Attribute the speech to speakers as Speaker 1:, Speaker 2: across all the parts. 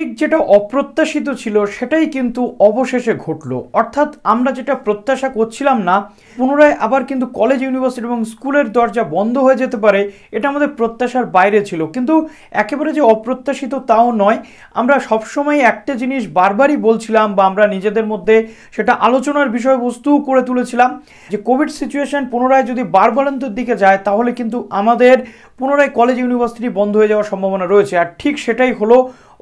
Speaker 1: ঠিক যেটা অপ্রত্যাশিত ছিল সেটাই কিন্তু অবশেষে ঘটল অর্থাৎ আমরা যেটা প্রত্যাশা করছিলাম না পুনরায় আবার কিন্তু কলেজ ইউনিভার্সিটি এবং স্কুলের দরজা বন্ধ হয়ে যেতে পারে এটা আমাদের প্রত্যাশার বাইরে ছিল কিন্তু একেবারে যে অপ্রত্যাশিত তাও নয় আমরা সবসময় একটা জিনিস বারবারই বলছিলাম বা আমরা নিজেদের মধ্যে সেটা আলোচনার বিষয়বস্তুও করে তুলেছিলাম যে কোভিড সিচুয়েশান পুনরায় যদি বারবারান্তর দিকে যায় তাহলে কিন্তু আমাদের পুনরায় কলেজ ইউনিভার্সিটি বন্ধ হয়ে যাওয়ার সম্ভাবনা রয়েছে আর ঠিক সেটাই হলো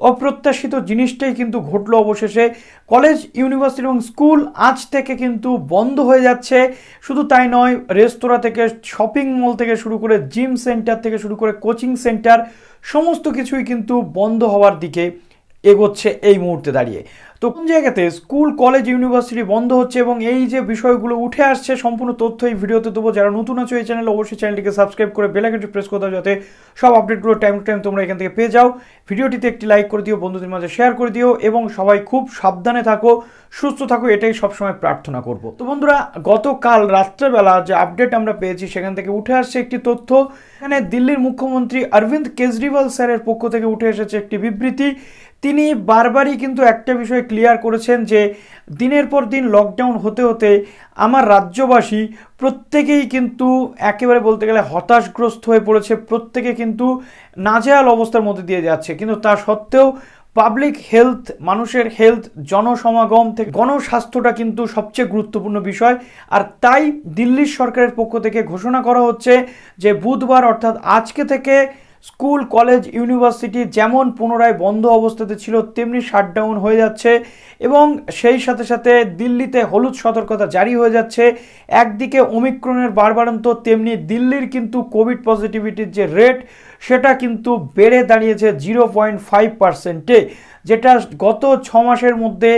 Speaker 1: অপ্রত্যাশিত জিনিসটাই কিন্তু ঘটলো অবশেষে কলেজ ইউনিভার্সিটি এবং স্কুল আজ থেকে কিন্তু বন্ধ হয়ে যাচ্ছে শুধু তাই নয় রেস্তোরাঁ থেকে শপিং মল থেকে শুরু করে জিম সেন্টার থেকে শুরু করে কোচিং সেন্টার সমস্ত কিছুই কিন্তু বন্ধ হওয়ার দিকে এগোচ্ছে এই মুহূর্তে দাঁড়িয়ে তো কোন জায়গাতে স্কুল কলেজ ইউনিভার্সিটি বন্ধ হচ্ছে এবং এই যে বিষয়গুলো উঠে আসছে সম্পূর্ণ তথ্য এই ভিডিওতে দেবো যারা নতুন আছো এই চ্যানেলে অবশ্যই চ্যানেলটিকে সাবস্ক্রাইব করে বেলাকেটি প্রেস করে দাও যাতে সব আপডেটগুলো টাইম টু টাইম তোমরা এখান থেকে পেয়ে যাও ভিডিওটিতে একটি লাইক করে দিও বন্ধুদের মাঝে শেয়ার করে দিও এবং সবাই খুব সাবধানে থাকো সুস্থ থাকো এটাই সবসময় প্রার্থনা করব তো বন্ধুরা গতকাল রাত্রেবেলা যে আপডেট আমরা পেয়েছি সেখান থেকে উঠে আসছে একটি তথ্য এখানে দিল্লির মুখ্যমন্ত্রী অরবিন্দ কেজরিওয়াল স্যারের পক্ষ থেকে উঠে এসেছে একটি বিবৃতি তিনি বারবারই কিন্তু একটা বিষয় ক্লিয়ার করেছেন যে দিনের পর দিন লকডাউন হতে হতে আমার রাজ্যবাসী প্রত্যেকেই কিন্তু একেবারে বলতে গেলে হতাশগ্রস্ত হয়ে পড়েছে প্রত্যেকে কিন্তু নাজেয়াল অবস্থার মধ্যে দিয়ে যাচ্ছে কিন্তু তা সত্ত্বেও পাবলিক হেলথ মানুষের হেলথ জনসমাগম থেকে গণস্বাস্থ্যটা কিন্তু সবচেয়ে গুরুত্বপূর্ণ বিষয় আর তাই দিল্লির সরকারের পক্ষ থেকে ঘোষণা করা হচ্ছে যে বুধবার অর্থাৎ আজকে থেকে স্কুল কলেজ ইউনিভার্সিটি যেমন পুনরায় বন্ধ অবস্থাতে ছিল তেমনি শাটডাউন হয়ে যাচ্ছে এবং সেই সাথে সাথে দিল্লিতে হলুদ সতর্কতা জারি হয়ে যাচ্ছে একদিকে ওমিক্রনের বারবারান্ত তেমনি দিল্লির কিন্তু কোভিড পজিটিভিটির যে রেট সেটা কিন্তু বেড়ে দাঁড়িয়েছে জিরো পয়েন্ট ফাইভ পার্সেন্টে যেটা গত ছ মাসের মধ্যে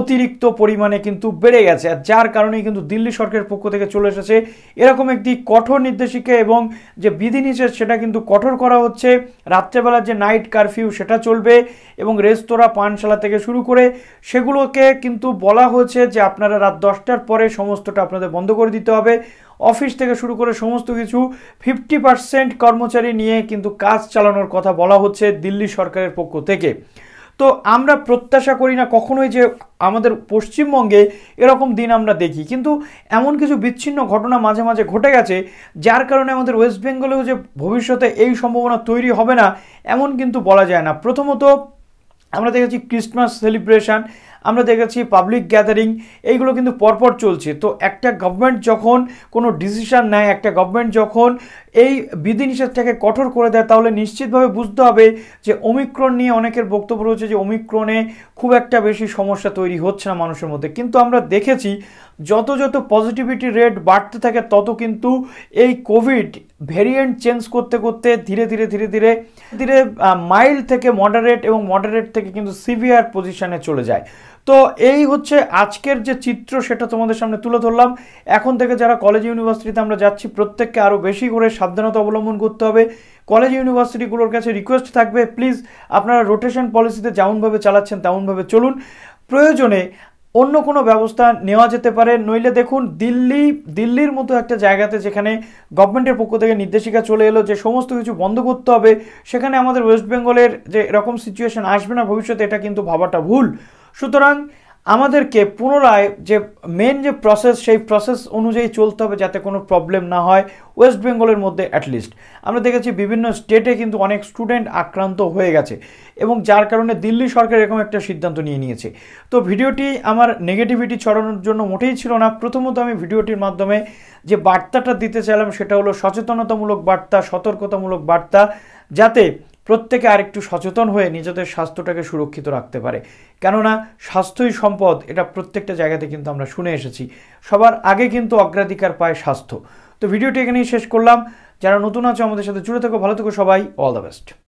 Speaker 1: অতিরিক্ত পরিমাণে কিন্তু বেড়ে গেছে আর যার কারণে কিন্তু দিল্লি সরকারের পক্ষ থেকে চলে এসেছে এরকম একটি কঠোর নির্দেশিকা এবং যে বিধিনিষেধ সেটা কিন্তু কঠোর করা হচ্ছে রাত্রেবেলার যে নাইট কারফিউ সেটা চলবে এবং রেস্তোরাঁ পানশালা থেকে শুরু করে সেগুলোকে কিন্তু বলা হয়েছে যে আপনারা রাত দশটার পরে সমস্তটা আপনাদের বন্ধ করে দিতে হবে অফিস থেকে শুরু করে সমস্ত কিছু ফিফটি পার্সেন্ট কর্মচারী নিয়ে কিন্তু কাজ চালানোর কথা বলা হচ্ছে দিল্লি সরকারের পক্ষ থেকে তো আমরা প্রত্যাশা করি না কখনোই যে আমাদের পশ্চিমবঙ্গে এরকম দিন আমরা দেখি কিন্তু এমন কিছু বিচ্ছিন্ন ঘটনা মাঝে মাঝে ঘটে গেছে যার কারণে আমাদের ওয়েস্ট বেঙ্গলেও যে ভবিষ্যতে এই সম্ভাবনা তৈরি হবে না এমন কিন্তু বলা যায় না প্রথমত আমরা দেখেছি ক্রিসমাস সেলিব্রেশন আমরা দেখেছি পাবলিক গ্যাদারিং এইগুলো কিন্তু পরপর চলছে তো একটা গভর্নমেন্ট যখন কোনো ডিসিশান নেয় একটা গভর্নমেন্ট যখন এই বিধিনিষেধটাকে কঠোর করে দেয় তাহলে নিশ্চিতভাবে বুঝতে হবে যে অমিক্রণ নিয়ে অনেকের বক্তব্য রয়েছে যে অমিক্রণে খুব একটা বেশি সমস্যা তৈরি হচ্ছে না মানুষের মধ্যে কিন্তু আমরা দেখেছি যত যত পজিটিভিটি রেট বাড়তে থাকে তত কিন্তু এই কোভিড ভেরিয়েন্ট চেঞ্জ করতে করতে ধীরে ধীরে ধীরে ধীরে ধীরে মাইল্ড থেকে মডারেট এবং মডারেট থেকে কিন্তু সিভিয়ার পজিশানে চলে যায় তো এই হচ্ছে আজকের যে চিত্র সেটা তোমাদের সামনে তুলে ধরলাম এখন থেকে যারা কলেজ ইউনিভার্সিটিতে আমরা যাচ্ছি প্রত্যেককে আরও বেশি করে সাবধানতা অবলম্বন করতে হবে কলেজ ইউনিভার্সিটিগুলোর কাছে রিকোয়েস্ট থাকবে প্লিজ আপনারা রোটেশন পলিসিতে যেমনভাবে চালাচ্ছেন তেমনভাবে চলুন প্রয়োজনে অন্য কোনো ব্যবস্থা নেওয়া যেতে পারে নইলে দেখুন দিল্লি দিল্লির মতো একটা জায়গাতে যেখানে গভর্নমেন্টের পক্ষ থেকে নির্দেশিকা চলে এলো যে সমস্ত কিছু বন্ধ করতে হবে সেখানে আমাদের ওয়েস্ট বেঙ্গলের যে এরকম সিচুয়েশন আসবে না ভবিষ্যতে এটা কিন্তু ভাবাটা ভুল সুতরাং আমাদেরকে পুনরায় যে মেন যে প্রসেস সেই প্রসেস অনুযায়ী চলতে হবে যাতে কোনো প্রবলেম না হয় ওয়েস্ট বেঙ্গলের মধ্যে অ্যাটলিস্ট আমরা দেখেছি বিভিন্ন স্টেটে কিন্তু অনেক স্টুডেন্ট আক্রান্ত হয়ে গেছে এবং যার কারণে দিল্লি সরকার এরকম একটা সিদ্ধান্ত নিয়ে নিয়েছে তো ভিডিওটি আমার নেগেটিভিটি ছড়ানোর জন্য মোটেই ছিল না প্রথমত আমি ভিডিওটির মাধ্যমে যে বার্তাটা দিতে চাইলাম সেটা হলো সচেতনতামূলক বার্তা সতর্কতামূলক বার্তা যাতে প্রত্যেকে আরেকটু সচেতন হয়ে নিজেদের স্বাস্থ্যটাকে সুরক্ষিত রাখতে পারে কেননা স্বাস্থ্যই সম্পদ এটা প্রত্যেকটা জায়গাতে কিন্তু আমরা শুনে এসেছি সবার আগে কিন্তু অগ্রাধিকার পায় স্বাস্থ্য তো ভিডিওটি এখানেই শেষ করলাম যারা নতুন আছে আমাদের সাথে জুড়ে থাকো ভালো থেকো সবাই অল দ্য বেস্ট